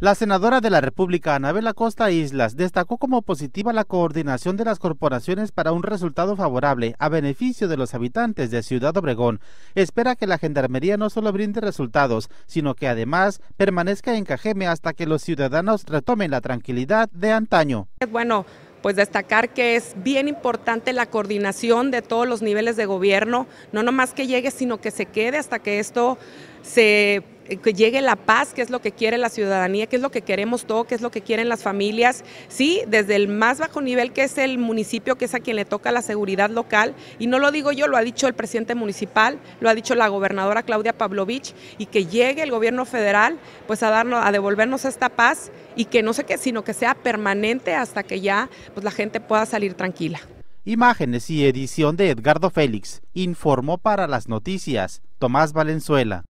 La senadora de la República, Anabel Costa Islas, destacó como positiva la coordinación de las corporaciones para un resultado favorable a beneficio de los habitantes de Ciudad Obregón. Espera que la Gendarmería no solo brinde resultados, sino que además permanezca en Cajeme hasta que los ciudadanos retomen la tranquilidad de antaño. Bueno, pues destacar que es bien importante la coordinación de todos los niveles de gobierno, no nomás que llegue, sino que se quede hasta que esto se eh, que llegue la paz, que es lo que quiere la ciudadanía, que es lo que queremos todo, que es lo que quieren las familias, sí, desde el más bajo nivel que es el municipio, que es a quien le toca la seguridad local, y no lo digo yo, lo ha dicho el presidente municipal, lo ha dicho la gobernadora Claudia Pavlovich, y que llegue el gobierno federal pues a a devolvernos esta paz y que no sé qué, sino que sea permanente hasta que ya pues la gente pueda salir tranquila. Imágenes y edición de Edgardo Félix, informó para las noticias Tomás Valenzuela.